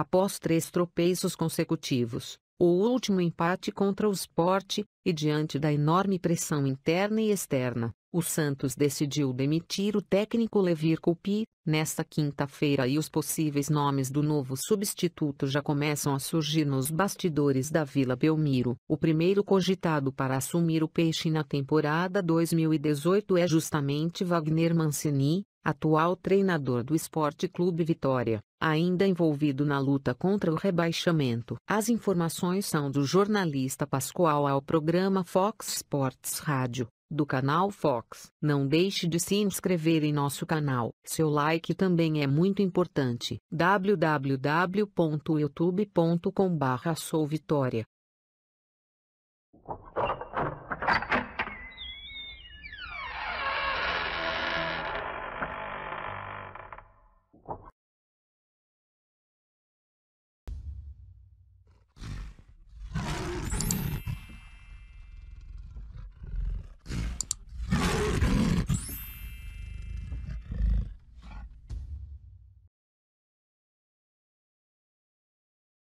Após três tropeços consecutivos, o último empate contra o Sport, e diante da enorme pressão interna e externa, o Santos decidiu demitir o técnico Levir Coupi. Nesta quinta-feira e os possíveis nomes do novo substituto já começam a surgir nos bastidores da Vila Belmiro. O primeiro cogitado para assumir o peixe na temporada 2018 é justamente Wagner Mancini, atual treinador do Esporte Clube Vitória, ainda envolvido na luta contra o rebaixamento. As informações são do jornalista Pascoal ao programa Fox Sports Rádio, do canal Fox. Não deixe de se inscrever em nosso canal. Seu like também é muito importante. wwwyoutubecom Vitória